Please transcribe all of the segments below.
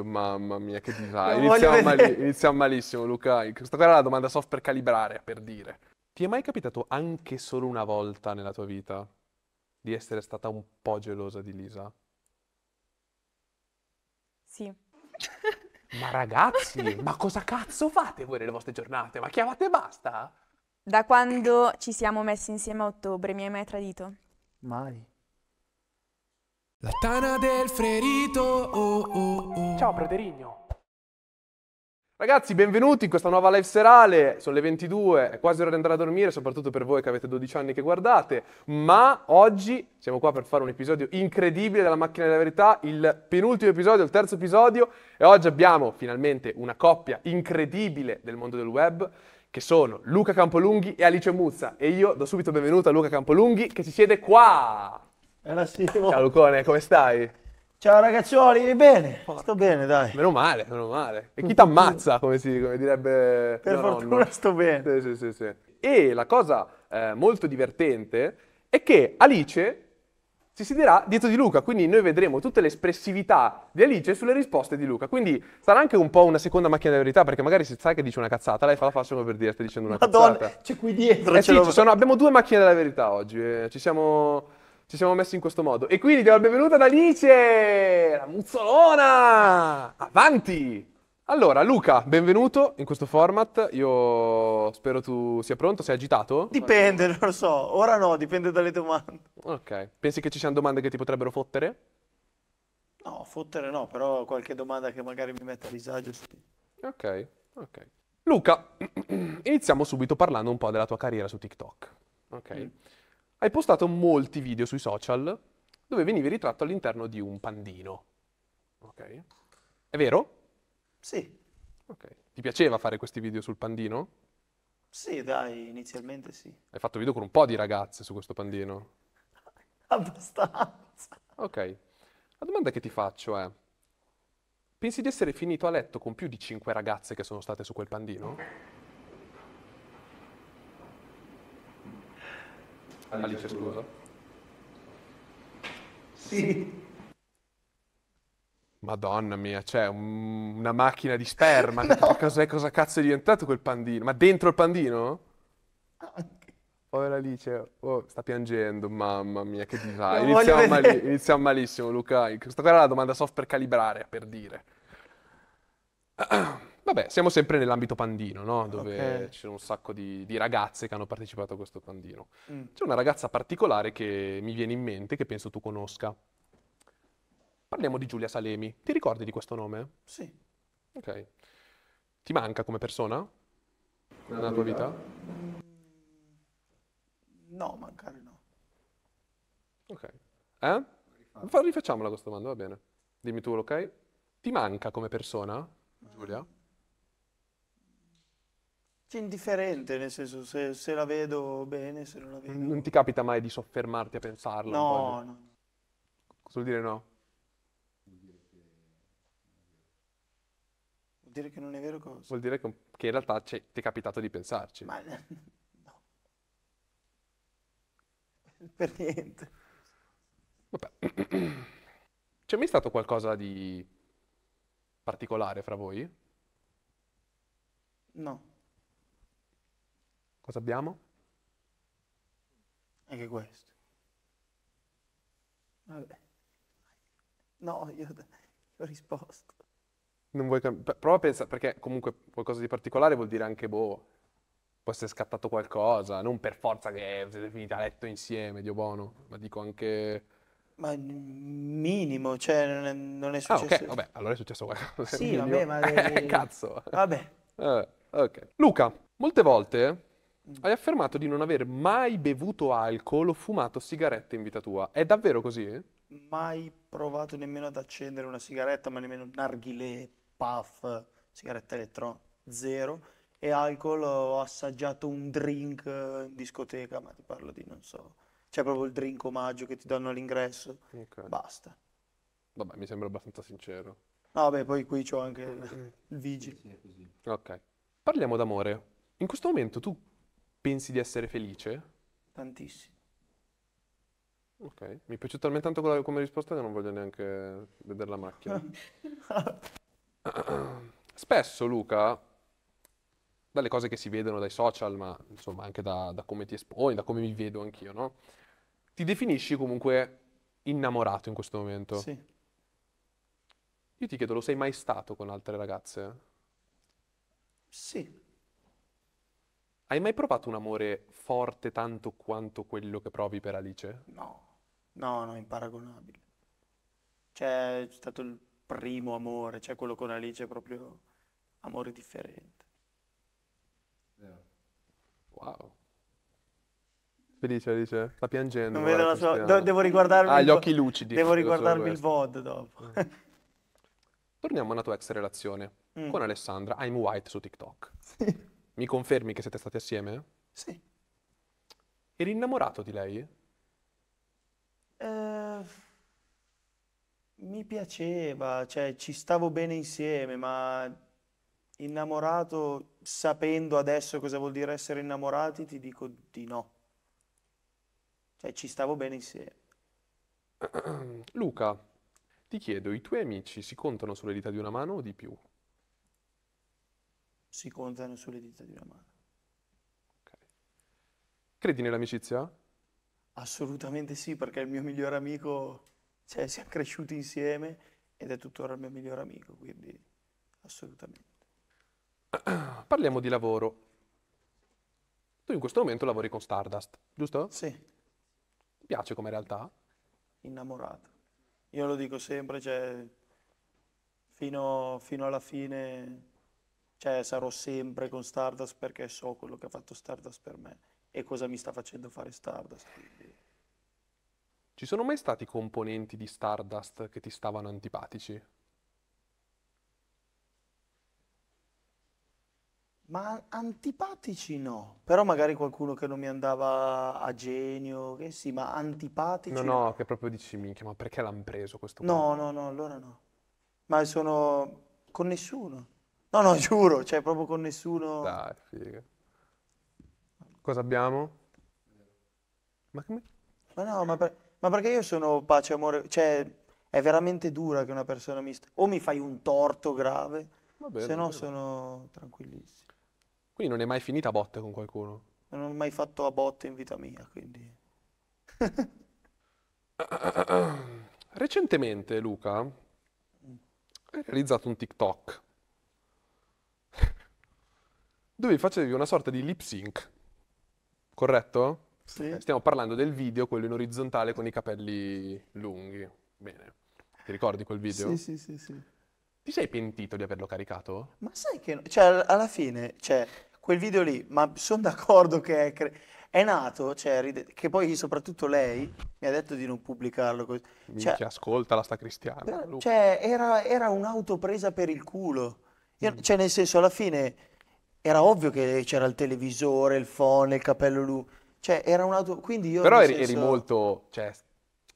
Mamma mia, che disagio. Iniziamo, mali- iniziamo, malissimo, Luca. Questa era la domanda soft per calibrare, per dire. Ti è mai capitato anche solo una volta nella tua vita di essere stata un po' gelosa di Lisa? Sì. Ma ragazzi, ma cosa cazzo fate voi nelle vostre giornate? Ma chiamate e basta? Da quando ci siamo messi insieme a ottobre mi hai mai tradito? Mai. La tana del ferito. oh oh oh. Ciao Broderigno. Ragazzi, benvenuti in questa nuova live serale. Sono le 22, è quasi ora di andare a dormire, soprattutto per voi che avete 12 anni che guardate. Ma oggi siamo qua per fare un episodio incredibile della Macchina della Verità, il penultimo episodio, il terzo episodio. E oggi abbiamo finalmente una coppia incredibile del mondo del web che sono Luca Campolunghi e Alice Muzza. E io do subito benvenuto a Luca Campolunghi che si siede qua. Era Simo. Ciao Lucone, come stai? Ciao ragazzuoli, bene? Porca. Sto bene, dai. Meno male, meno male. E chi t'ammazza, come, come direbbe Per fortuna nonno. sto bene. Sì, sì, sì, e la cosa eh, molto divertente è che Alice si siederà dietro di Luca, quindi noi vedremo tutte le espressività di Alice sulle risposte di Luca. Quindi sarà anche un po' una seconda macchina della verità, perché magari se sai che dice una cazzata, lei fa la faccia come per dire, stai dicendo una Madonna, cazzata. Madonna, c'è qui dietro. Eh sì, sono, abbiamo due macchine della verità oggi, eh, ci siamo... Ci siamo messi in questo modo. E quindi diamo il benvenuto ad Alice! La muzzolona! Avanti! Allora, Luca, benvenuto in questo format. Io spero tu sia pronto, sei agitato? Dipende, non lo so. Ora no, dipende dalle domande. Ok. Pensi che ci siano domande che ti potrebbero fottere? No, fottere no, però qualche domanda che magari mi metta a disagio, sì. Ok, ok. Luca, iniziamo subito parlando un po' della tua carriera su TikTok. Ok. Mm hai postato molti video sui social dove venivi ritratto all'interno di un pandino. Ok? È vero? Sì. Ok. Ti piaceva fare questi video sul pandino? Sì, dai, inizialmente sì. Hai fatto video con un po' di ragazze su questo pandino? Abbastanza. Ok. La domanda che ti faccio è, pensi di essere finito a letto con più di 5 ragazze che sono state su quel pandino? Alice, scusa. Sì. Madonna mia, c'è cioè, un- una macchina di sperma. No. porca cosa cazzo è diventato quel pandino? Ma dentro il pandino? Ah, Povera Alice, oh, sta piangendo, mamma mia, che disagio. Iniziamo, mali- iniziamo malissimo, Luca. Questa qua era la domanda soft per calibrare, per dire. Vabbè, siamo sempre nell'ambito pandino, no? dove okay. c'è un sacco di, di, ragazze che hanno partecipato a questo pandino. Mm. C'è una ragazza particolare che mi viene in mente, che penso tu conosca. Parliamo di Giulia Salemi. Ti ricordi di questo nome? Sì. Ok. Ti manca come persona? Nella tua vita? Mm, no, mancare no. Ok. Eh? Rifacciamola questa domanda, va bene. Dimmi tu, ok? Ti manca come persona, Giulia? Indifferente, nel senso se, se, la vedo bene, se non la vedo... Non ti capita mai di soffermarti a pensarla? No, no. Cosa vuol dire no? Vuol dire che non è vero cosa? Vuol dire che, che in realtà ti è capitato di pensarci. Ma no. Per niente. Vabbè. C'è mai stato qualcosa di particolare fra voi? No. Cosa abbiamo? Anche questo. Vabbè. No, io, io ho risposto. Non vuoi cambiare? Prova a pensare, perché comunque qualcosa di particolare vuol dire anche boh, può essere scattato qualcosa, non per forza che siete finiti a letto insieme, Dio buono, ma dico anche... Ma minimo, cioè non è, non è successo... Ah, ok, vabbè, allora è successo qualcosa. Sì, vabbè, ma... Eh, cazzo! Vabbè. vabbè. Eh, ok. Luca, molte volte hai affermato di non aver mai bevuto alcol o fumato sigarette in vita tua. È davvero così? Mai provato nemmeno ad accendere una sigaretta, ma nemmeno un narghilè, puff, sigaretta elettronica, zero. E alcol ho assaggiato un drink eh, in discoteca, ma ti parlo di non so. C'è cioè proprio il drink omaggio che ti danno all'ingresso. Ok. Basta. Vabbè, mi sembra abbastanza sincero. No, vabbè, poi qui c'ho anche il, mm, mm. il vigile. Ok. Parliamo d'amore. In questo momento tu pensi di essere felice? Tantissimo. Ok, mi è piaciuta talmente tanto come risposta che non voglio neanche vedere la macchina. Spesso, Luca, dalle cose che si vedono dai social, ma insomma anche da, da come ti esponi, da come mi vedo anch'io, no? Ti definisci comunque innamorato in questo momento. Sì. Io ti chiedo, lo sei mai stato con altre ragazze? Sì. Hai mai provato un amore forte tanto quanto quello che provi per Alice? No, no, no, imparagonabile. Cioè, è stato il primo amore, cioè quello con Alice è proprio amore differente. Yeah. Wow. Felice Alice, sta piangendo. Non vedo la sua... Do- devo riguardarmi... Ha ah, gli occhi lucidi. Devo riguardarmi il VOD dopo. Mm. Torniamo alla tua ex relazione mm. con Alessandra, I'm White su TikTok. Sì. Mi confermi che siete stati assieme? Sì. Eri innamorato di lei? Eh, mi piaceva, cioè ci stavo bene insieme, ma innamorato, sapendo adesso cosa vuol dire essere innamorati, ti dico di no. Cioè ci stavo bene insieme. Luca, ti chiedo, i tuoi amici si contano sulle dita di una mano o di più? si contano sulle dita di una mano. Okay. Credi nell'amicizia? Assolutamente sì, perché il mio migliore amico, cioè siamo cresciuto insieme ed è tuttora il mio migliore amico, quindi assolutamente. Parliamo di lavoro. Tu in questo momento lavori con Stardust, giusto? Sì. Ti piace come realtà? Innamorato. Io lo dico sempre, cioè, fino, fino alla fine cioè sarò sempre con Stardust perché so quello che ha fatto Stardust per me e cosa mi sta facendo fare Stardust. Quindi. Ci sono mai stati componenti di Stardust che ti stavano antipatici? Ma antipatici no, però magari qualcuno che non mi andava a genio, che sì, ma antipatici... No, no, che proprio dici, minchia, ma perché l'hanno preso questo? No, punto? no, no, allora no. Ma sono con nessuno. No, no, giuro, cioè proprio con nessuno. Dai, figa. Cosa abbiamo? Ma come? Ma no, ma, per- ma perché io sono pace, amore, cioè è veramente dura che una persona mi... st- o mi fai un torto grave, Va se va no sono tranquillissimo. Quindi non è mai finita a botte con qualcuno. Non ho mai fatto a botte in vita mia, quindi... Recentemente Luca hai realizzato un TikTok dove facevi una sorta di lip sync, corretto? Sì. Eh, stiamo parlando del video, quello in orizzontale con i capelli lunghi. Bene. Ti ricordi quel video? Sì, sì, sì, sì. Ti sei pentito di averlo caricato? Ma sai che... No? Cioè, alla fine, cioè, quel video lì, ma sono d'accordo che è, cre- è nato, cioè, ride- che poi soprattutto lei mi ha detto di non pubblicarlo così. Cioè, Minchia, ascolta la sta cristiana. Però, cioè, era, era un'auto presa per il culo. Io, mm. Cioè, nel senso, alla fine era ovvio che c'era il televisore, il phone, il cappello lui. Cioè, era un'auto. Quindi io. Però eri, senso... molto. Cioè,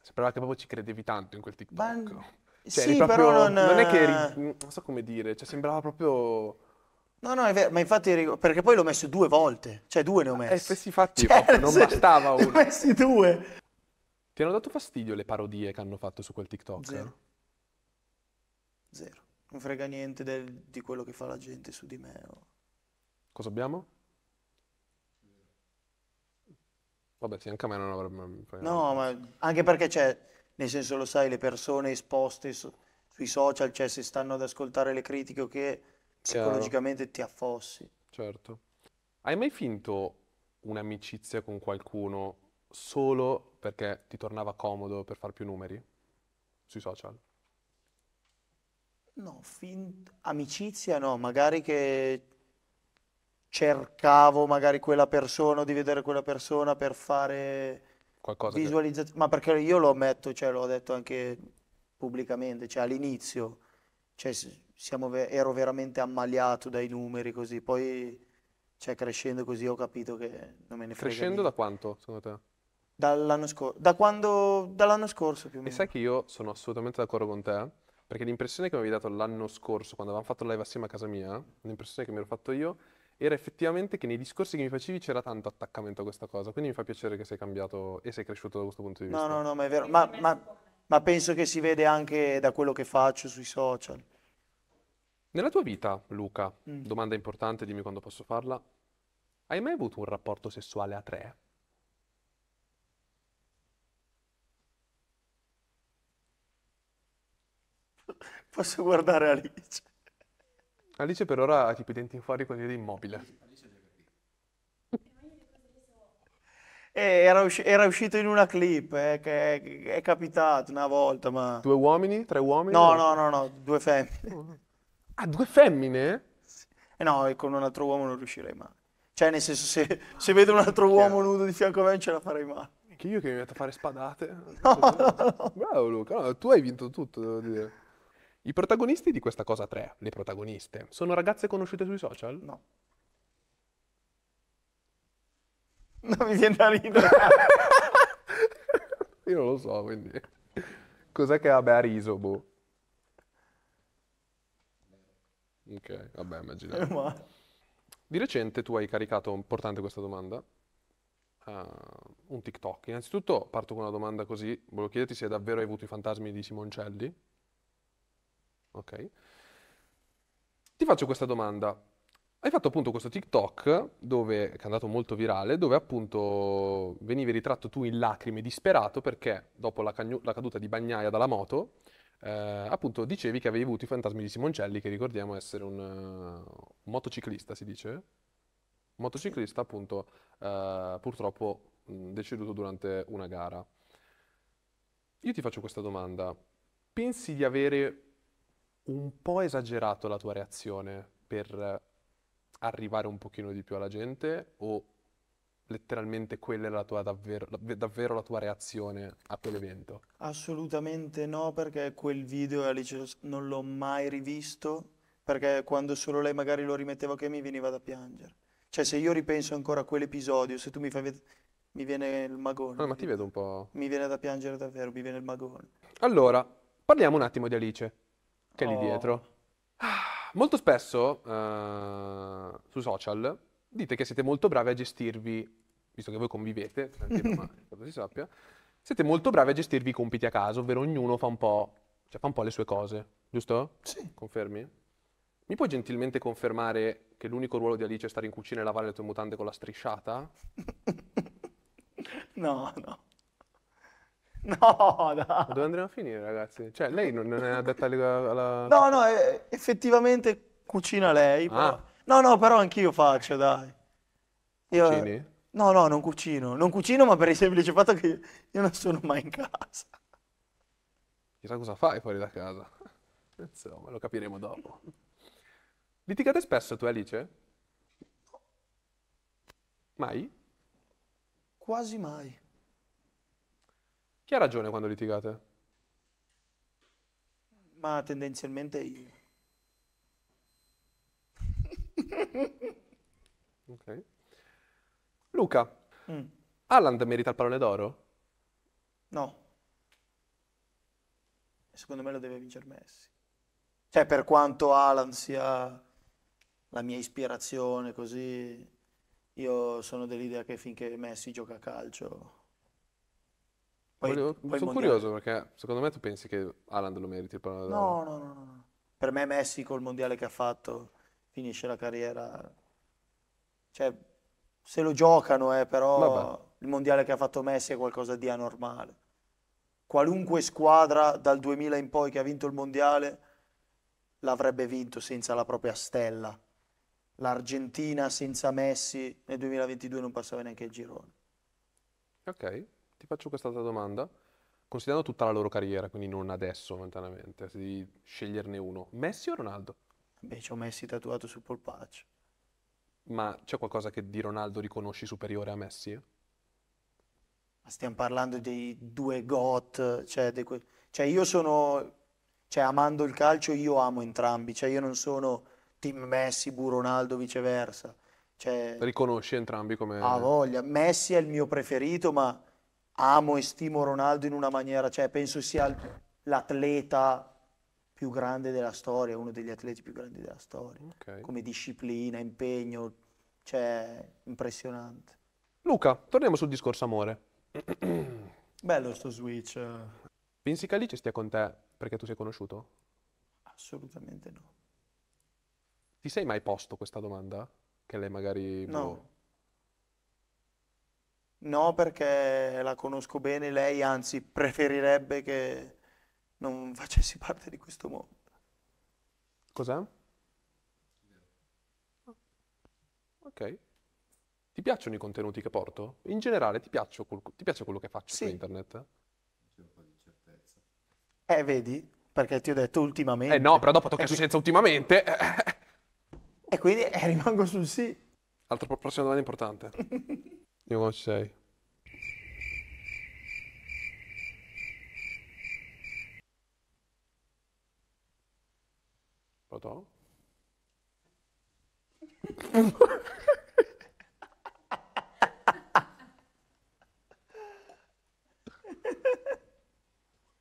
sembrava che proprio ci credevi tanto in quel TikTok. Ma... Cioè, sì, però non... non. è che eri. Eh, non so come dire, cioè, sembrava proprio. No, no, è vero, ma infatti perché poi l'ho messo due volte, cioè due ne ho eh, messi. Eh, questi fatti cioè, proprio, non bastava uno. Ne ho messi due. Ti hanno dato fastidio le parodie che hanno fatto su quel TikTok? Zero. Zero. Non frega niente del... di quello che fa la gente su di me. O Cosa abbiamo? Vabbè, sì, anche a me non avrebbe... No, ma anche perché c'è, cioè, nel senso lo sai, le persone esposte su, sui social, cioè se stanno ad ascoltare le critiche che psicologicamente ti affossi. Certo. Hai mai finto un'amicizia con qualcuno solo perché ti tornava comodo per far più numeri sui social? No, fin... amicizia no, magari che cercavo magari quella persona o di vedere quella persona per fare Qualcosa visualizzazione, che... ma perché io lo ammetto, cioè l'ho detto anche pubblicamente, cioè all'inizio cioè, ve- ero veramente ammaliato dai numeri così, poi cioè, crescendo così ho capito che non me ne frega Crescendo niente. da quanto secondo te? Dall'anno scorso, da quando, dall'anno scorso più o meno. E sai che io sono assolutamente d'accordo con te, perché l'impressione che mi avevi dato l'anno scorso, quando avevamo fatto live assieme a casa mia, l'impressione che mi ero fatto io era effettivamente che nei discorsi che mi facevi c'era tanto attaccamento a questa cosa, quindi mi fa piacere che sei cambiato e sei cresciuto da questo punto di vista. No, no, no, ma è vero, ma, ma, ma penso che si vede anche da quello che faccio sui social. Nella tua vita, Luca, mm. domanda importante, dimmi quando posso farla, hai mai avuto un rapporto sessuale a tre? Posso guardare Alice? Alice per ora ha tipo i denti in fuori con l'idea immobile. Eh, era, usci- era, uscito in una clip, eh, che è, è capitato una volta, ma... Due uomini? Tre uomini? No, no, no, no, due femmine. Ah, due femmine? Sì. Eh no, e con un altro uomo non riuscirei mai. Cioè, nel senso, se, se vedo un altro uomo nudo di fianco a me non ce la farei mai. Anche io che mi metto a fare spadate. No, no, no. Bravo Luca, no, tu hai vinto tutto, devo dire. I protagonisti di questa cosa 3, le protagoniste, sono ragazze conosciute sui social? No. Non mi viene da ridere. Io non lo so, quindi... Cos'è che vabbè, riso, boh? Ok, vabbè, immaginate. Eh, ma... Di recente tu hai caricato, importante questa domanda, uh, un TikTok. Innanzitutto parto con una domanda così, volevo chiederti se davvero hai avuto i fantasmi di Simoncelli ok? Ti faccio questa domanda. Hai fatto appunto questo TikTok dove, che è andato molto virale, dove appunto venivi ritratto tu in lacrime, disperato, perché dopo la, cagnu- la caduta di Bagnaia dalla moto, eh, appunto dicevi che avevi avuto i fantasmi di Simoncelli, che ricordiamo essere un, uh, motociclista, si dice? Un motociclista appunto uh, purtroppo mh, mm, deceduto durante una gara. Io ti faccio questa domanda. Pensi di avere un po' esagerato la tua reazione per arrivare un pochino di più alla gente o letteralmente quella è la tua davvero, davvero la tua reazione a quell'evento? Assolutamente no, perché quel video Alice non l'ho mai rivisto, perché quando solo lei magari lo rimetteva che mi veniva da piangere. Cioè se io ripenso ancora a quell'episodio, se tu mi fai vedere... Mi viene il magone. Ah, ma ti vedo un po'... Mi viene da piangere davvero, mi viene il magone. Allora, parliamo un attimo di Alice che è lì Oh. dietro. Molto spesso eh, su social dite che siete molto bravi a gestirvi, visto che voi convivete, anche ma si sappia, siete molto bravi a gestirvi i compiti a caso, ovvero ognuno fa un po', cioè fa un po' le sue cose, giusto? Sì. Confermi? Mi puoi gentilmente confermare che l'unico ruolo di Alice è stare in cucina e lavare le tue mutande con la strisciata? No, no. No, dai. dove andremo a finire, ragazzi? Cioè, lei non, non è adatta alla... No, no, eh, effettivamente cucina lei. Ah. Però... Ah. No, no, però anch'io faccio, dai. Io... Cucini? No, no, non cucino. Non cucino, ma per il semplice fatto che io non sono mai in casa. Chissà cosa fai fuori da casa. Insomma, lo capiremo dopo. Litigate spesso tu Alice? Mai? Quasi mai. Chi ha ragione quando litigate? Ma tendenzialmente io. ok. Luca, mm. Alland merita il pallone d'oro? No. Secondo me lo deve vincere Messi. Cioè, per quanto Alan sia la mia ispirazione, così, io sono dell'idea che finché Messi gioca a calcio poi, Volevo, poi sono curioso perché secondo me tu pensi che Alan lo meriti il pallone d'oro? No, no, no, no. Per me Messi col mondiale che ha fatto finisce la carriera. Cioè, se lo giocano, eh, però Vabbè. il mondiale che ha fatto Messi è qualcosa di anormale. Qualunque squadra dal 2000 in poi che ha vinto il mondiale l'avrebbe vinto senza la propria stella. L'Argentina senza Messi nel 2022 non passava neanche il girone. Ok. Ti faccio quest'altra domanda, considerando tutta la loro carriera, quindi non adesso lontanamente, se devi sceglierne uno, Messi o Ronaldo? Beh, ho Messi tatuato sul polpaccio. Ma c'è qualcosa che di Ronaldo riconosci superiore a Messi? Ma stiamo parlando dei due GOT, cioè, de que- cioè io sono, cioè amando il calcio io amo entrambi, cioè io non sono team Messi, Bu Ronaldo, viceversa. Cioè, Riconosci entrambi come... Ah voglia, Messi è il mio preferito, ma amo e stimo Ronaldo in una maniera, cioè penso sia l'atleta più grande della storia, uno degli atleti più grandi della storia, okay. come disciplina, impegno, cioè impressionante. Luca, torniamo sul discorso amore. Bello sto switch. Pensi che Alice stia con te perché tu sei conosciuto? Assolutamente no. Ti sei mai posto questa domanda? Che lei magari... Boh, no. Boh, No, perché la conosco bene, lei anzi preferirebbe che non facessi parte di questo mondo. Cos'è? Ok. Ti piacciono i contenuti che porto? In generale ti, piaccio, ti piace quello che faccio sì. su internet? C'è un po' di certezza. Eh, vedi? Perché ti ho detto ultimamente. Eh no, però dopo tocca eh, senza ultimamente. e quindi eh, rimango sul sì. Altra prossima domanda importante. You want to say? Pardon?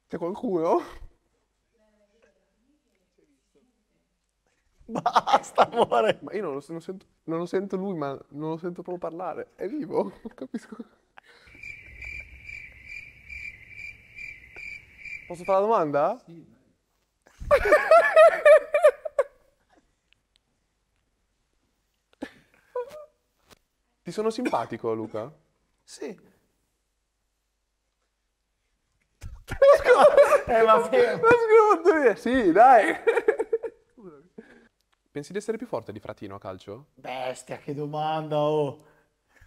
Te con culo. Basta, amore! Ma io non lo, non sento, non lo sento lui, ma non lo sento proprio parlare. È vivo, non capisco. Posso fare la domanda? Sì. Ti sono simpatico, Luca? Sì. Eh, ma sì. Sì, dai. Pensi di essere più forte di Fratino a calcio? Bestia, che domanda, oh!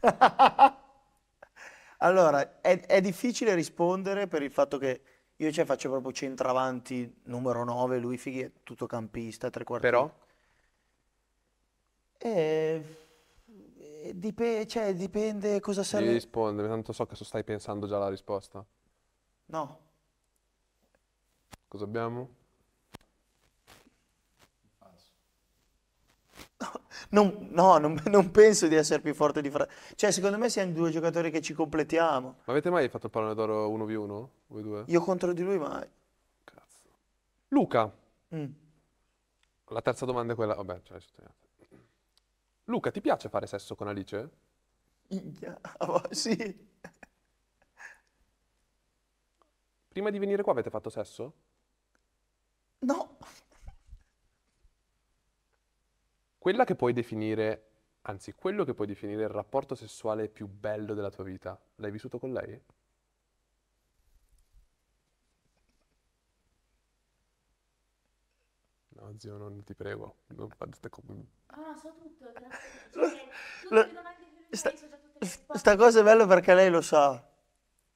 allora, è, è, difficile rispondere per il fatto che io cioè, faccio proprio centravanti numero 9, lui fighi è tutto campista, tre quarti. Però? E... Eh, eh, Dip- cioè, dipende cosa serve. Devi rispondere, tanto so che stai pensando già alla risposta. No. Cosa abbiamo? Non, no, non, non, penso di essere più forte di Frattesi. Cioè, secondo me siamo due giocatori che ci completiamo. Ma avete mai fatto il pallone d'oro 1v1? Io contro di lui mai. Cazzo. Luca. Mm. La terza domanda è quella... Vabbè, cioè, Luca, ti piace fare sesso con Alice? Yeah, oh, sì. Prima di venire qua avete fatto sesso? No. quella che puoi definire, anzi quello che puoi definire il rapporto sessuale più bello della tua vita, l'hai vissuto con lei? No, zio, non ti prego, non fate come... Ah, so tutto, grazie. sta, sta cosa è bella perché lei lo sa.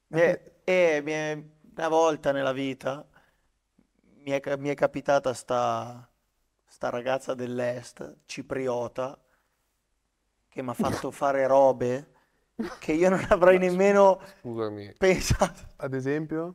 Mi è, eh, mi è, una volta nella vita mi è, mi è capitata sta sta ragazza dell'est, cipriota, che mi ha fatto fare robe che io non avrei Ma, nemmeno scusami. pensato. Ad esempio?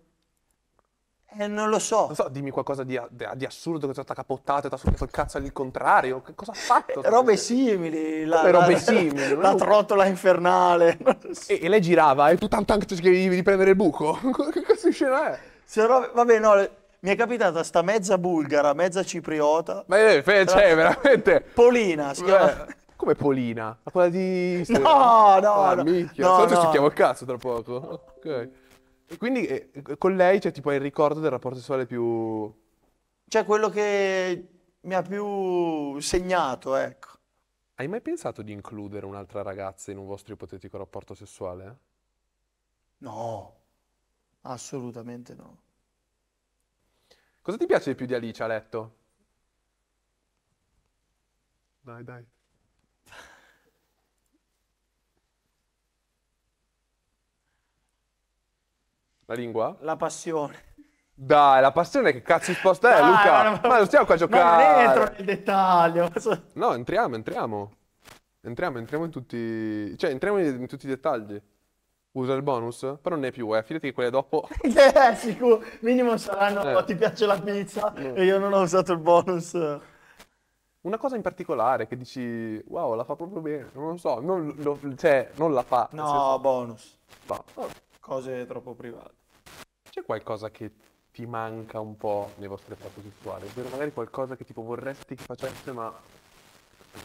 Eh, non lo so. Non so, dimmi qualcosa di, di assurdo che ti ha capottato, ti ha suonato il cazzo al contrario. Che cosa ha fatto? Eh, robe simili. La, Come robe la, simili. La, la trottola infernale. So. E, e, lei girava e tu tanto anche ti cercavi di prendere il buco. che cazzo di scena è? Se vabbè, no, mi è capitata sta mezza bulgara, mezza cipriota. Ma è, cioè, tra... veramente... Polina, si chiama... Come Polina? Ma quella di... No, no, ah, no. Micchia. no, Tanto no. ci chiamo il cazzo tra poco. Ok. E quindi eh, con lei cioè, tipo, il ricordo del rapporto sessuale più... Cioè quello che mi ha più segnato, ecco. Hai mai pensato di includere un'altra ragazza in un vostro ipotetico rapporto sessuale? No, assolutamente no. Cosa ti piace di più di Alice a letto? Dai, dai. La lingua? La passione. Dai, la passione che cazzo risposta è, ah, Luca? ma non stiamo qua a giocare. Non entro nel dettaglio. No, entriamo, entriamo. Entriamo, entriamo in tutti... Cioè, entriamo in tutti i dettagli. Usa il bonus? Però non è più, eh. Fidati che quelle dopo. Eh, eh, sicuro. Minimo saranno. Eh. Oh, ti piace la pizza? No. E io non ho usato il bonus. Una cosa in particolare che dici, wow, la fa proprio bene. Non lo so, non, lo, cioè, non la fa. No, senso... bonus. No. Oh. Cose troppo private. C'è qualcosa che ti manca un po' nei vostri rapporti sessuali? Ovvero magari qualcosa che tipo vorresti che facesse, ma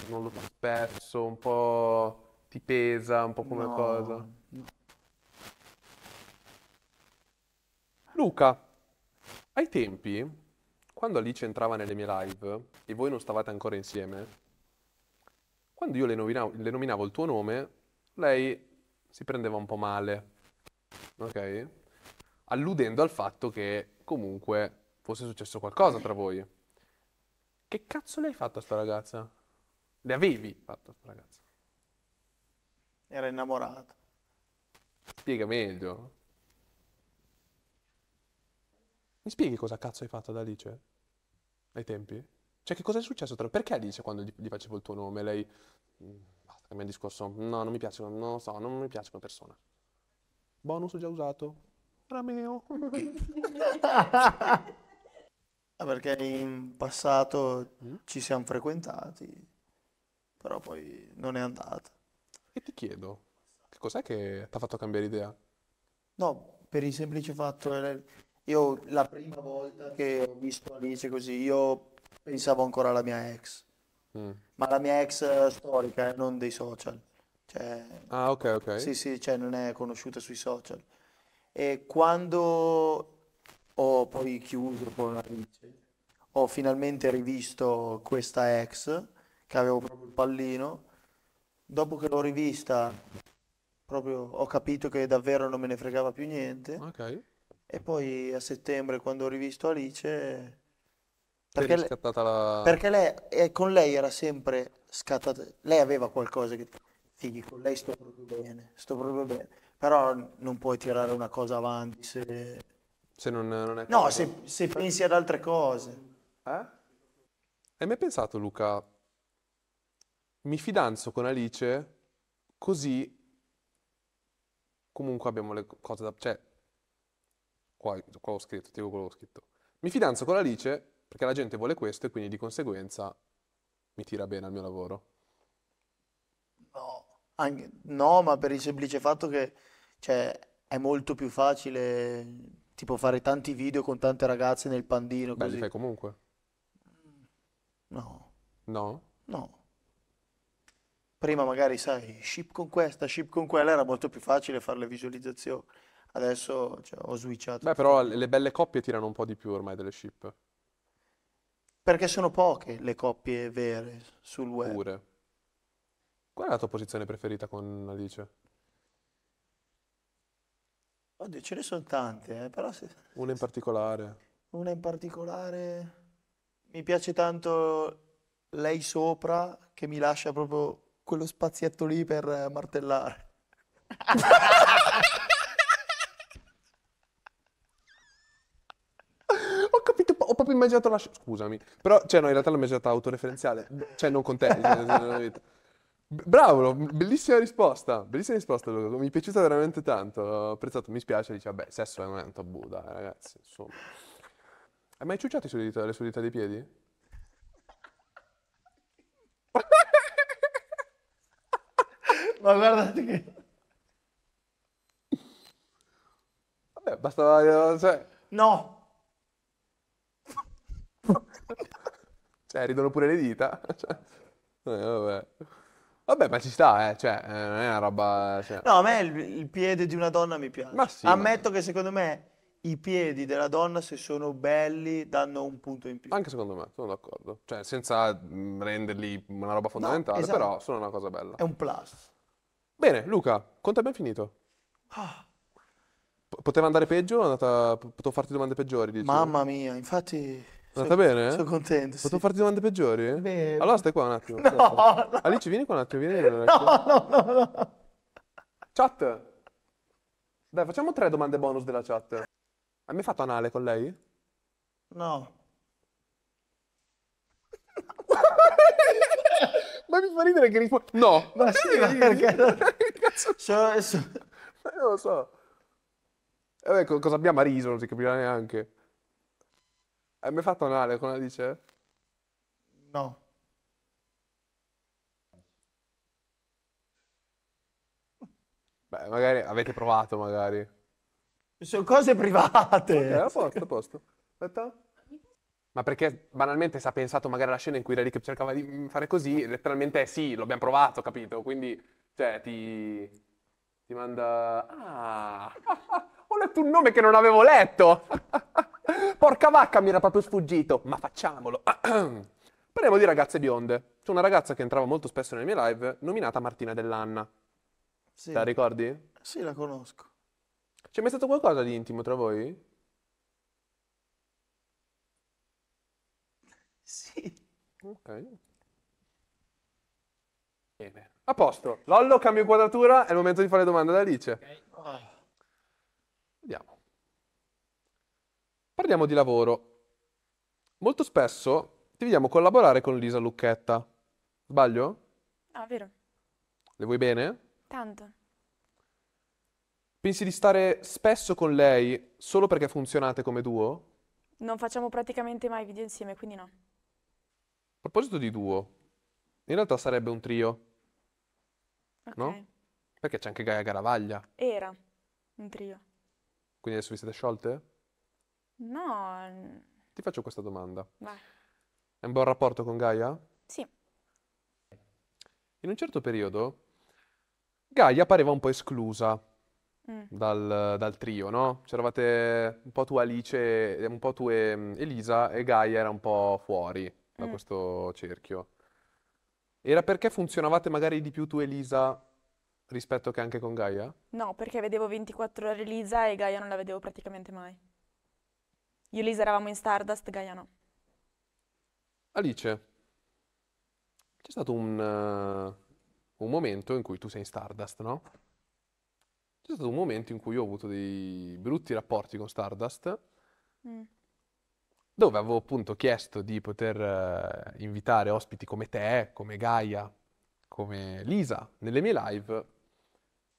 non lo fa spesso, un po' ti pesa, un po' come no. cosa. No. Luca, ai tempi, quando Alice entrava nelle mie live e voi non stavate ancora insieme, quando io le nominavo, le nominavo il tuo nome, lei si prendeva un po' male, ok? Alludendo al fatto che comunque fosse successo qualcosa tra voi. Che cazzo le hai fatto a sta ragazza? Le avevi fatto a sta ragazza? Era innamorata. Spiega meglio. Mi spieghi cosa cazzo hai fatto ad Alice? Ai tempi? Cioè, che cosa è successo tra... Perché Alice, quando gli, facevo il tuo nome, lei... Mm, basta, cambia discorso. No, non mi piace, non lo so, non mi piace come persona. Bonus già usato. Rameo. ah, perché in passato mm? ci siamo frequentati, però poi non è andata. E ti chiedo, che cos'è che ti ha fatto cambiare idea? No, per il semplice fatto eh, io la prima volta che ho visto Alice così, io pensavo ancora alla mia ex, mm. ma la mia ex eh, storica, eh, non dei social. Cioè, ah, ok, ok. Sì, sì, cioè non è conosciuta sui social. E quando ho poi chiuso con Alice, ho finalmente rivisto questa ex, che avevo proprio il pallino. Dopo che l'ho rivista, proprio ho capito che davvero non me ne fregava più niente. Ok e poi a settembre, quando ho rivisto Alice, perché, lei, la... perché lei, eh, con lei era sempre scattata, lei aveva qualcosa che, figli, con lei sto proprio bene, sto proprio bene, però non puoi tirare una cosa avanti se... Se non, non è... No, se, se, pensi ad altre cose. Eh? Hai mai pensato, Luca, mi fidanzo con Alice così comunque abbiamo le cose da... Cioè, qua, qua ho scritto, ti dico quello che ho scritto. Mi fidanzo con Alice perché la gente vuole questo e quindi di conseguenza mi tira bene al mio lavoro. No, anche, no ma per il semplice fatto che cioè, è molto più facile tipo fare tanti video con tante ragazze nel pandino. Beh, così. li fai comunque? Mm, no. No? No. Prima magari, sai, ship con questa, ship con quella, era molto più facile fare le visualizzazioni. Adesso cioè, ho switchato. Beh, però le belle coppie tirano un po' di più ormai delle ship. Perché sono poche le coppie vere sul web. Pure. Qual è la tua posizione preferita con Alice? Oddio, ce ne sono tante, eh, però se... Una in particolare. Una in particolare... Mi piace tanto lei sopra che mi lascia proprio quello spazietto lì per martellare. mai girato la... Scusami. Però, cioè, no, in realtà l'ho mai girata autoreferenziale. Cioè, non con te. Bravo, bellissima risposta, bellissima risposta Luca, mi è piaciuta veramente tanto, ho apprezzato, mi spiace, dice, vabbè, sesso è un tabù, dai eh, ragazzi, insomma. Hai mai ciucciato le dita, le sue dita dei piedi? Ma guardate che... Vabbè, bastava... Cioè... No! Cioè, ridono pure le dita. Cioè, eh, vabbè. Vabbè, ma ci sta, eh. Cioè, eh, non è una roba... Cioè... No, a me il, il, piede di una donna mi piace. Ma sì, Ammetto ma... che secondo me i piedi della donna, se sono belli, danno un punto in più. Anche secondo me, sono d'accordo. Cioè, senza mm, renderli una roba fondamentale, no, esatto. però sono una cosa bella. È un plus. Bene, Luca, quanto abbiamo finito? Ah. P- poteva andare peggio? Andata... Potevo farti domande peggiori, dici? Mamma mia, infatti... È andata bene? Eh? Sono contento. Potevo farti domande peggiori? Beh, allora stai qua un attimo. No, no. Alice, vieni qua un attimo. Vieni, no, no, no, no. Chat. Dai, facciamo tre domande bonus della chat. Hai mai fatto anale con lei? No. ma mi fa ridere che rispondi. No. Ma sì, ma perché? No. Cazzo. So, so. E ecco, eh, cosa abbiamo a riso, non si capirà neanche. Eh, hai mai fatto anale con la dice? No. Beh, magari avete provato, magari. Sono cose private. Ok, a posto, a posto. Aspetta. Ma perché banalmente si è pensato magari alla scena in cui era cercava di fare così, letteralmente sì, l'abbiamo provato, capito? Quindi, cioè, ti, ti manda... Ah, ho letto un nome che non avevo letto! Porca vacca, mi era proprio sfuggito, ma facciamolo. Parliamo di ragazze bionde. C'è una ragazza che entrava molto spesso nelle mie live, nominata Martina Dell'Anna. Sì. La ricordi? Sì, la conosco. C'è mai stato qualcosa di intimo tra voi? Sì. Ok. Bene. A posto. Lollo, cambio inquadratura. È il momento di fare domande ad Alice. Ok. Oh. Ah. Vediamo. Parliamo di lavoro. Molto spesso ti vediamo collaborare con Lisa Lucchetta. Sbaglio? Ah, vero. Le vuoi bene? Tanto. Pensi di stare spesso con lei solo perché funzionate come duo? Non facciamo praticamente mai video insieme, quindi no. A proposito di duo, in realtà sarebbe un trio. Ok. No? Perché c'è anche Gaia Garavaglia. Era un trio. Quindi adesso vi siete sciolte? No. Ti faccio questa domanda. Vai. Hai un buon rapporto con Gaia? Sì. In un certo periodo Gaia pareva un po' esclusa mm. dal, dal, trio, no? C'eravate un po' tu Alice, un po' tu mm, Elisa e Gaia era un po' fuori da mm. questo cerchio. Era perché funzionavate magari di più tu Elisa rispetto che anche con Gaia? No, perché vedevo 24 ore Elisa e Gaia non la vedevo praticamente mai. Io e Lisa eravamo in Stardust, Gaia no. Alice, c'è stato un, uh, un momento in cui tu sei in Stardust, no? C'è stato un momento in cui io ho avuto dei brutti rapporti con Stardust, mm. dove avevo appunto chiesto di poter uh, invitare ospiti come te, come Gaia, come Lisa nelle mie live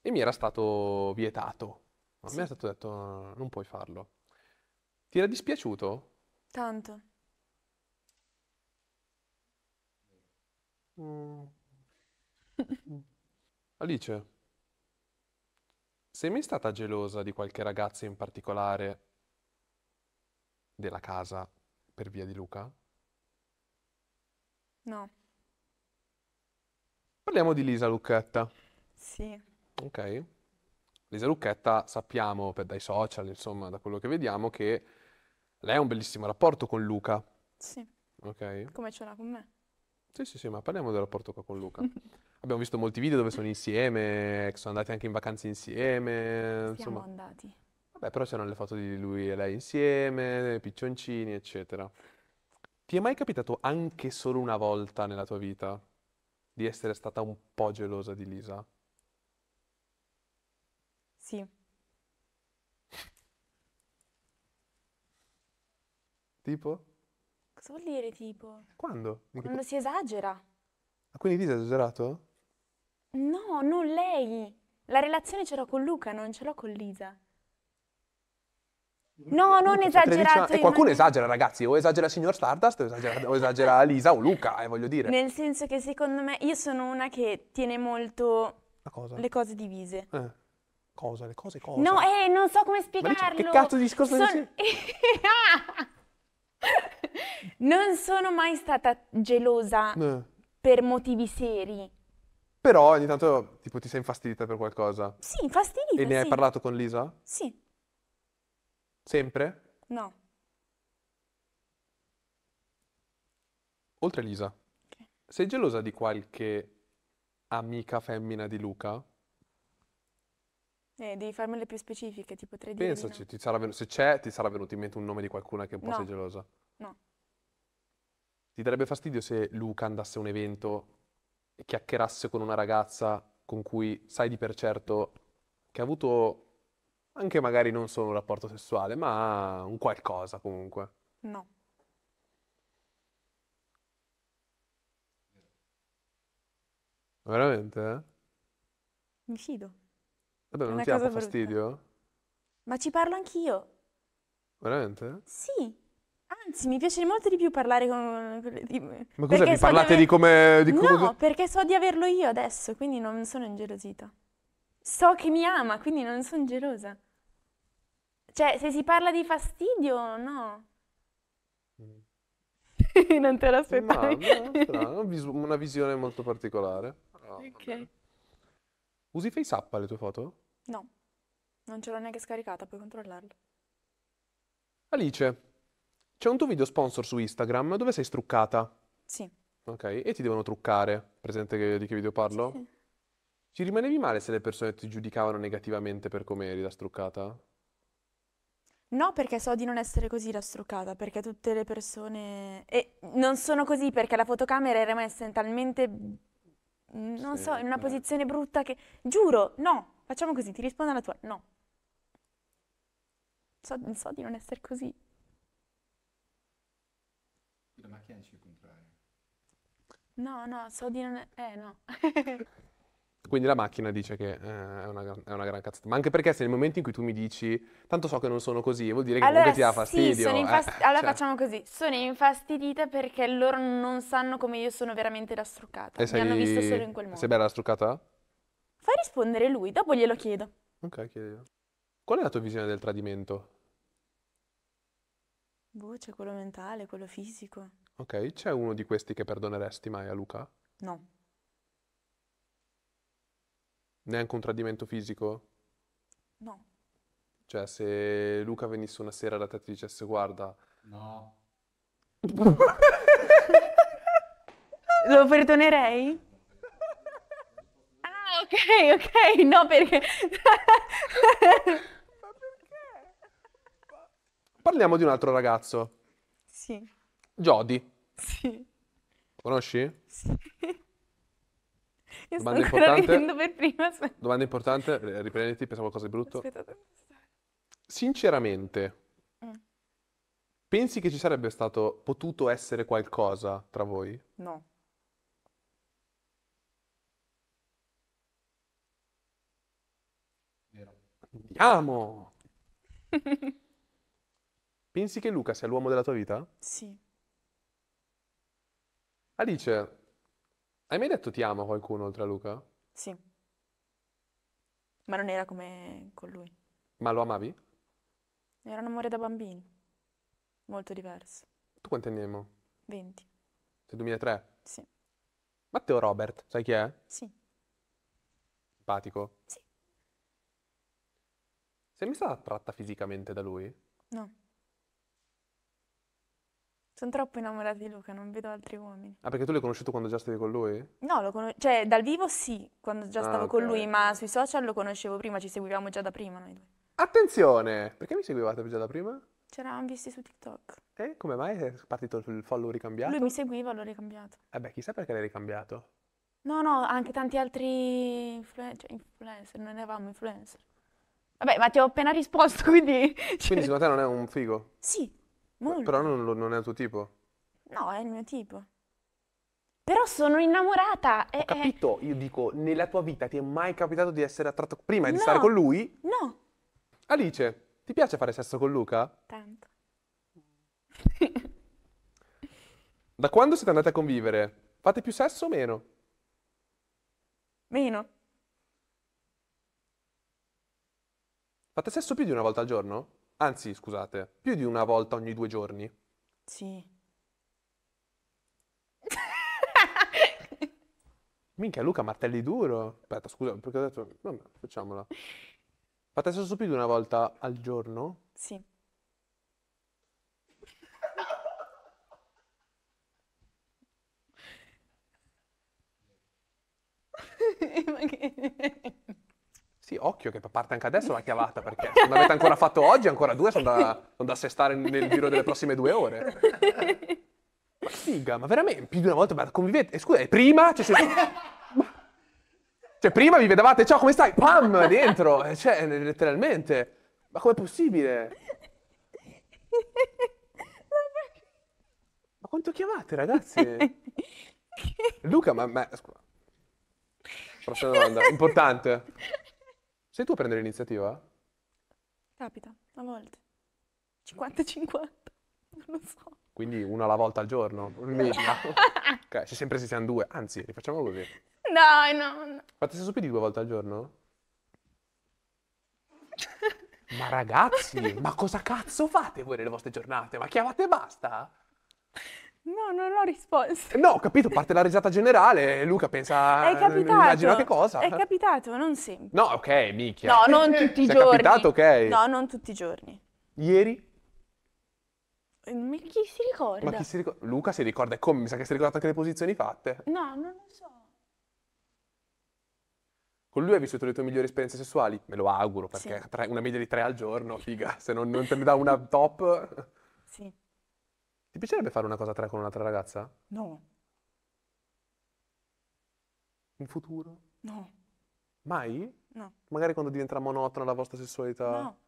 e mi era stato vietato. A sì. me è stato detto non puoi farlo. Ti era dispiaciuto? Tanto. Mm. Alice, sei mai stata gelosa di qualche ragazza in particolare della casa per via di Luca? No. Parliamo di Lisa Lucchetta. Sì. Ok. Lisa Lucchetta sappiamo per, dai social, insomma, da quello che vediamo, che lei ha un bellissimo rapporto con Luca. Sì. Ok. Come ce l'ha con me. Sì, sì, sì, ma parliamo del rapporto qua con Luca. Abbiamo visto molti video dove sono insieme, sono andati anche in vacanze insieme. Siamo insomma. andati. Vabbè, però c'erano le foto di lui e lei insieme, piccioncini, eccetera. Ti è mai capitato anche solo una volta nella tua vita di essere stata un po' gelosa di Lisa? Sì. Tipo? Cosa vuol dire tipo? Quando? In che- Quando si esagera. Ma ah, quindi Elisa è esagerato? No, non lei. La relazione ce l'ho con Luca, non ce l'ho con Lisa. No, non Cioè, esagerato. E eh, qualcuno non- esagera, ragazzi. O esagera il signor Stardust, o esagera, o esagera Lisa o Luca, eh, voglio dire. Nel senso che secondo me io sono una che tiene molto La cosa? le cose divise. Eh. Cosa? Le cose cosa? No, eh, non so come Ma lei che cazzo di discorso Son- ah! non sono mai stata gelosa Eh. per motivi seri. Però ogni tanto tipo ti sei infastidita per qualcosa. Sì, infastidita, E ne hai parlato con Lisa? Sì, Sempre? no. Oltre a Lisa. Sei gelosa di qualche amica femmina di Luca? Eh, devi farmele più specifiche, tipo 3D. Pensaci, no. ti sarà, se c'è, ti sarà venuto in mente un nome di qualcuna che un po' no. sei gelosa. No. Ti darebbe fastidio se Luca andasse a un evento e chiacchierasse con una ragazza con cui sai di per certo che ha avuto anche magari non solo un rapporto sessuale, ma un qualcosa comunque. No. Veramente? Eh? Mi fido. Vabbè, non ti ha fastidio? Ma ci parlo anch'io. Veramente? Sì. Anzi, mi piace molto di più parlare con... Ma cosa, Mi so parlate di, aver... di come... Di come... No, perché so di averlo io adesso, quindi non sono ingelosita. So che mi ama, quindi non sono gelosa. Cioè, se si parla di fastidio, no. non te l'aspettavi? Ho no, una visione molto particolare. No, ok. Vabbè. Usi FaceApp alle tue foto? No, non ce l'ho neanche scaricata, puoi controllarlo. Alice, c'è un tuo video sponsor su Instagram dove sei struccata. Sì. Ok, e ti devono truccare. Presente di che video parlo? Sì. Ci rimanevi male se le persone ti giudicavano negativamente per come eri da struccata? No, perché so di non essere così struccata, perché tutte le persone... E non sono così perché la fotocamera era messa in talmente... Mm, non Sì, so, in una eh. posizione brutta che... Giuro, no, Facciamo così, ti rispondo alla tua. No. So, so di non essere così. La macchina dice il contrario. No, no, so di non... Eh, no. Quindi la macchina dice che eh, è, una, è, una, gran cazzata. Ma anche perché se nel momento in cui tu mi dici tanto so che non sono così, vuol dire che allora, comunque ti dà fastidio. Sì, sono eh. infasti- eh, allora cioè. facciamo così. Sono infastidita perché loro non sanno come io sono veramente la struccata. E mi sei... hanno visto solo in quel modo. Sei bella da struccata? Fai rispondere lui, dopo glielo chiedo. Ok, chiedo. Qual è la tua visione del tradimento? Boh, c'è quello mentale, quello fisico. Ok, c'è uno di questi che perdoneresti mai a Luca? No. Neanche un tradimento fisico? No. Cioè, se Luca venisse una sera da te e ti dicesse guarda... No. Lo perdonerei? ok, ok, no perché... Ma perché? Parliamo di un altro ragazzo. Sì. Jody. Sì. Conosci? Sì. Io Domanda sto ancora ridendo per prima. Domanda importante, eh, riprenditi, pensiamo a qualcosa di brutto. Aspettate. Sinceramente, mm. pensi che ci sarebbe stato potuto essere qualcosa tra voi? No. Andiamo! Pensi che Luca sia l'uomo della tua vita? Sì. Alice, hai mai detto ti amo a qualcuno oltre a Luca? Sì. Ma non era come con lui. Ma lo amavi? Era un amore da bambini. Molto diverso. Tu quanti anni hai? 20. Sei 2003? Sì. Matteo Robert, sai chi è? Sì. Simpatico? Sì. Sei mai stata attratta fisicamente da lui? No. Sono troppo innamorata di Luca, non vedo altri uomini. Ah, perché tu l'hai conosciuto quando già stavi con lui? No, lo conosco, cioè dal vivo sì, quando già Ah, stavo con lui, ma sui social lo conoscevo prima, ci seguivamo già da prima noi due. Attenzione! Perché mi seguivate già da prima? Ci eravamo visti su TikTok. E eh, come mai è partito il follow ricambiato? Lui mi seguiva, l'ho ricambiato. Eh beh, chissà perché l'hai ricambiato. No, no, anche tanti altri influen- cioè, influencer, non eravamo influencer. Vabbè, ma ti ho appena risposto, quindi... Cioè quindi secondo te non è un figo? Sì, molto. Però non, non è il tuo tipo? No, è il mio tipo. Però sono innamorata. Ho è, capito, è... io dico, nella tua vita ti è mai capitato di essere attratto prima di no, stare con lui? No. Alice, ti piace fare sesso con Luca? Tanto. da quando siete andate a convivere? Fate più sesso o meno? Meno. Fate sesso più di una volta al giorno? Anzi, scusate, più di una volta ogni due giorni? Sì. Minchia, Luca, martelli duro. Aspetta, scusa, perché ho detto... Vabbè, facciamola. Fate sesso più di una volta al giorno? Sì. Ma che... Sì, occhio che parte anche adesso la chiavata, perché se non avete ancora fatto oggi, ancora due sono da, sono da sestare nel giro delle prossime due ore. Ma figa, ma veramente, più di una volta, ma convivete, eh, scusa, prima? Cioè, se... cioè, prima vi vedevate, ciao, come stai? Pam, dentro, eh, cioè, letteralmente. Ma com'è possibile? Ma quanto chiamate, ragazzi? Luca, ma... ma scusa. Prossima domanda, importante. Sei tu a prendere l'iniziativa? Capita, a volte. 50-50, non lo so. Quindi una alla volta al giorno, media. ok, se sempre si siano due, anzi, rifacciamo così. Dai, no, no. Fate sesso più di due volte al giorno? ma ragazzi, ma cosa cazzo fate voi nelle vostre giornate? Ma chiamate e basta? No, non ho risposto. No, ho capito, parte la risata generale Luca pensa... È eh, capitato. Immagino che cosa. È capitato, non sempre. No, ok, micchia. No, non tutti i giorni. è capitato, ok. No, non tutti i giorni. Ieri? Ehm, ma chi si ricorda? Ma chi si ricorda? Luca si ricorda, e come? Mi sa che si è ricordato anche le posizioni fatte. No, non lo so. Con lui hai vissuto le tue migliori esperienze sessuali? Me lo auguro, perché sì. tre, una media di tre al giorno, figa, se non, non te ne dà una top... Sì. Ti piacerebbe fare una cosa a tre con un'altra ragazza? No. In futuro? No. Mai? No. Magari quando diventerà monotona la vostra sessualità? No.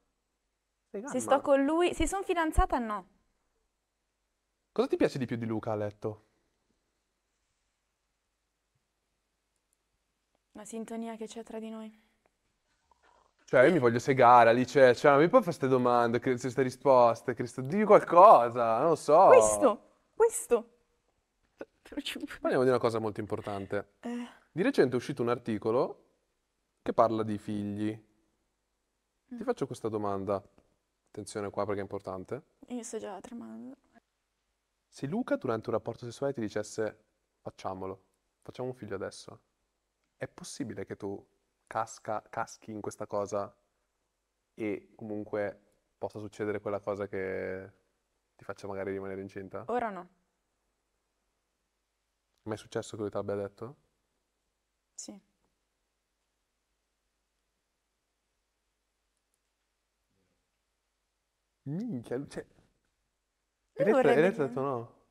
Se sto con lui, se sono fidanzata, no. Cosa ti piace di più di Luca a letto? La sintonia che c'è tra di noi. Cioè, io mi voglio segare, Alice, cioè, mi puoi fare queste domande, cre- queste risposte, Cristo, di qualcosa, non lo so. Questo, questo. Parliamo di una cosa molto importante. Eh. Di recente è uscito un articolo che parla di figli. Ti mm. faccio questa domanda. Attenzione qua perché è importante. Io sto già tremando. Se Luca durante un rapporto sessuale ti dicesse facciamolo, facciamo un figlio adesso, è possibile che tu casca, caschi in questa cosa e comunque possa succedere quella cosa che ti faccia magari rimanere incinta? Ora no. Ma è successo quello che lui ti abbia detto? Sì. Minchia, cioè... E lei ti ha detto no?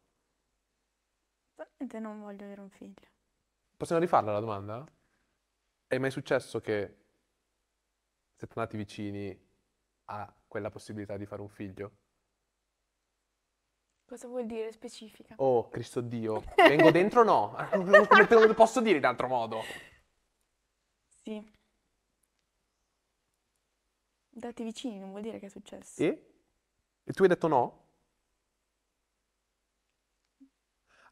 Veramente non voglio avere un figlio. Possiamo rifarla la domanda? È mai successo che siete andati vicini a quella possibilità di fare un figlio? Cosa vuol dire specifica? Oh, Cristo Dio, vengo dentro o no? Non lo posso dire in altro modo? Sì. Dati vicini non vuol dire che è successo. E? E tu hai detto no?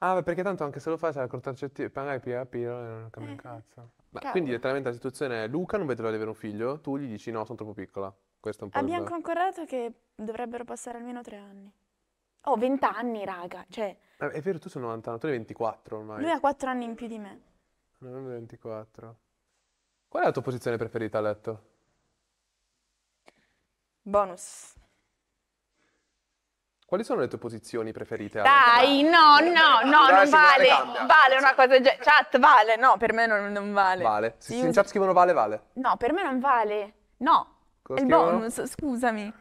Ah, perché tanto anche se lo fai sarà contraccettivo, magari pira pira e non cambia eh, un cazzo. Ma quindi letteralmente la situazione è Luca non vede l'ora di avere un figlio, tu gli dici no, sono troppo piccola. Questo è un po' Abbiamo concordato che dovrebbero passare almeno tre anni. Oh, vent'anni, raga, cioè... Eh, È vero, tu sei 99, tu hai 24 ormai. Lui ha 4 anni in più di me. Novembre 24. Qual è la tua posizione preferita a letto? Bonus. Quali sono le tue posizioni preferite? Dai, no, no, no, Dai, non vale. Vale una cosa già. Chat vale, no, per me non, non vale. Vale. Se, se in chat scrivono vale, vale. No, per me non vale. No. Cosa il scrivono? bonus, scusami.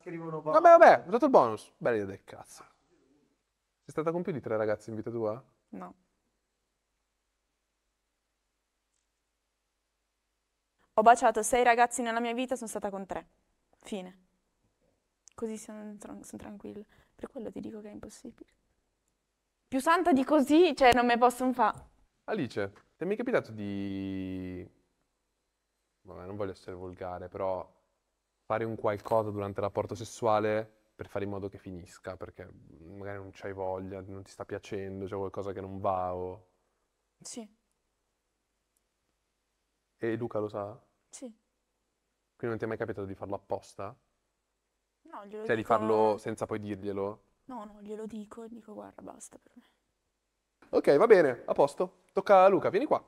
Scrivono bonus. Vabbè, vabbè, ho dato il bonus. Bella idea del cazzo. Sei stata con più di tre ragazzi in vita tua? No. Ho baciato sei ragazzi nella mia vita, sono stata con tre. Fine così sono, sono tranquilla. Per quello ti dico che è impossibile. Più santa di così, cioè non me possono fa. Alice, ti è mai capitato di... Vabbè, non voglio essere volgare, però fare un qualcosa durante il rapporto sessuale per fare in modo che finisca, perché magari non c'hai voglia, non ti sta piacendo, c'è qualcosa che non va o... Sì. E Luca lo sa? Sì. Quindi non ti è mai capitato di farlo apposta? No, glielo Cioè, di farlo senza poi dirglielo? No, no, glielo dico, dico guarda, basta per me. Ok, va bene, a posto. Tocca a Luca, vieni qua.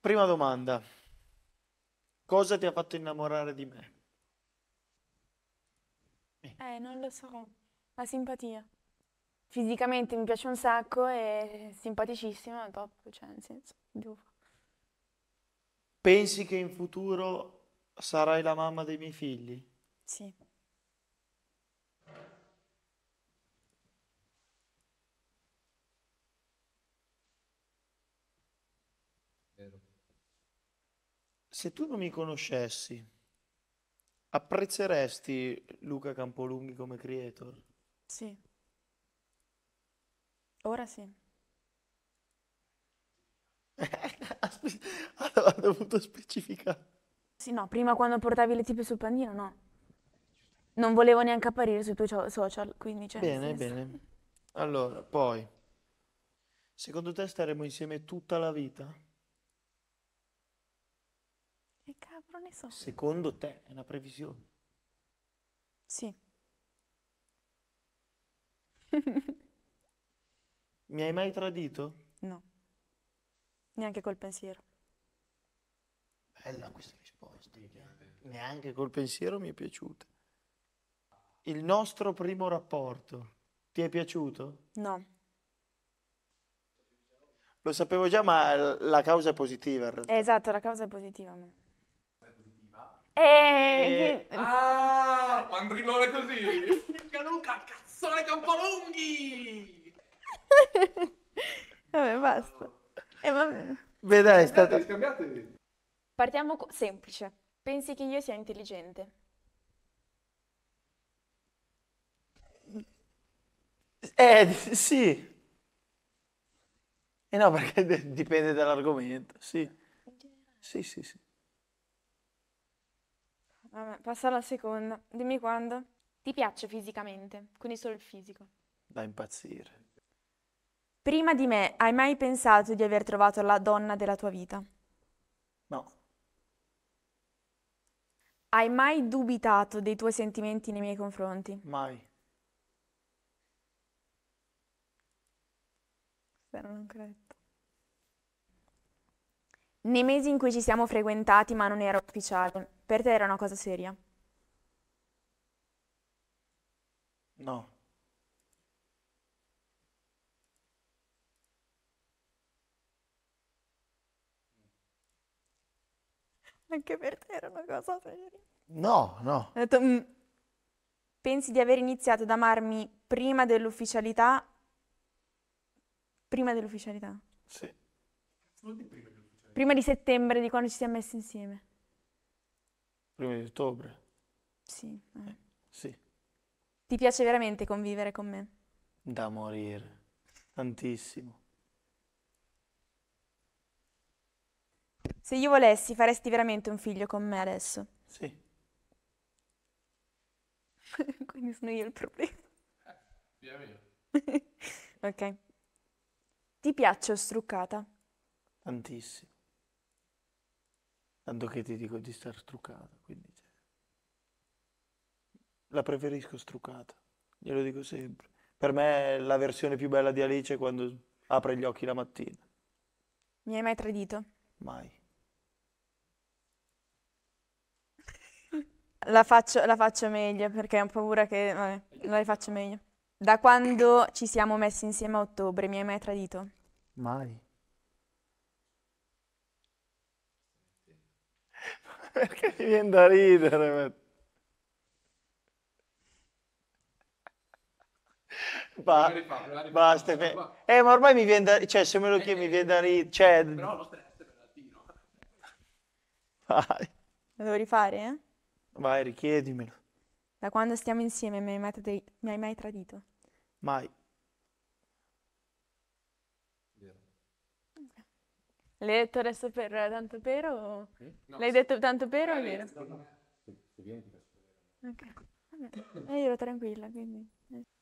Prima domanda. Cosa ti ha fatto innamorare di me? Eh, eh non lo so. La simpatia. Fisicamente mi piace un sacco e simpaticissima, top, cioè nel senso, devo Pensi che in futuro sarai la mamma dei miei figli? Sì. Se tu non mi conoscessi, apprezzeresti Luca Campolunghi come creator? Sì. Ora sì. ha dovuto certo specificare. Sì, no, prima quando portavi le tipe sul pandino, no. Non volevo neanche apparire sui tuoi social, quindi cioè, Bene, bene. Allora, poi, secondo te staremo insieme tutta la vita? Che cavolo ne so. Secondo te, è una previsione. Sì. Mi hai mai tradito? No. Neanche col pensiero. Bella questa risposta. Eh. Neanche col pensiero mi è piaciuta. Il nostro primo rapporto ti è piaciuto? No. Lo sapevo già, ma la causa è positiva. In Esatto, la causa è positiva. Eh, e... Ah, mandrillone così! Minchia Luca, cazzone campolunghi! vabbè, basta. E eh, va bene. Beh dai, è stato... Partiamo Partiamo semplice. Pensi che io sia intelligente? Eh, sì. E eh, no, perché dipende dall'argomento, sì. Sì, sì, sì. Vabbè, passa alla seconda. Dimmi quando. Ti piace fisicamente, quindi solo il fisico. Da impazzire. Prima di me, hai mai pensato di aver trovato la donna della tua vita? No. Hai mai dubitato dei tuoi sentimenti nei miei confronti? Mai. Spero non corretto. Nei mesi in cui ci siamo frequentati, ma non era ufficiale, per te era una cosa seria? No. Anche per te era una cosa seria? No, no. Ho detto, Pensi di aver iniziato ad amarmi prima dell'ufficialità Prima dell'ufficialità? Sì. Di prima, dell'ufficialità. prima di settembre, di quando ci siamo messi insieme. Prima di ottobre? Sì. Eh. eh. sì. Ti piace veramente convivere con me? Da morire. Tantissimo. Se io volessi, faresti veramente un figlio con me adesso? Sì. Quindi sono io il problema. Eh, via via. ok. Ti piace o struccata? Tantissimo. Tanto che ti dico di stare struccata, quindi... Cioè, la preferisco struccata, glielo dico sempre. Per me la versione più bella di Alice è quando apre gli occhi la mattina. Mi hai mai tradito? Mai. La faccio, la faccio meglio perché ho paura che... Vabbè, la faccio meglio. Da quando ci siamo messi insieme a ottobre mi hai mai tradito? Mai. Perché mi viene da ridere? Ba basta. Eh, ma ormai mi viene da... Cioè, se me lo eh, chiedi eh, mi viene da eh, ridere. Cioè... Eh, però lo stress è per latino. Vai. Lo devo rifare, eh? Vai, richiedimelo. Da quando stiamo insieme mi hai mai, mi hai mai tradito? Mai. L'hai detto adesso per eh, tanto per o... No, L'hai detto tanto per o è eh, vero? Ok, vabbè. E eh, io ero tranquilla, quindi...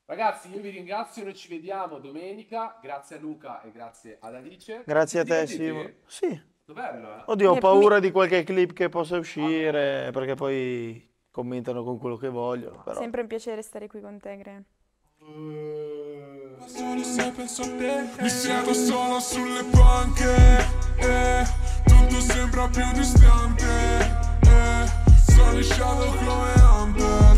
Ragazzi, io vi ringrazio, noi ci vediamo domenica. Grazie a Luca e grazie ad Alice. Grazie a te, Simo. Sì. Bello, eh? Oddio, ho paura di qualche clip che possa uscire, ah, perché poi commentano con quello che vogliono. Però. Sempre un piacere stare qui con te, Graham. Solo se penso a te, mi siedo solo sulle panche. Eh, tutto sembra più distante, eh, sono in shadow come Amber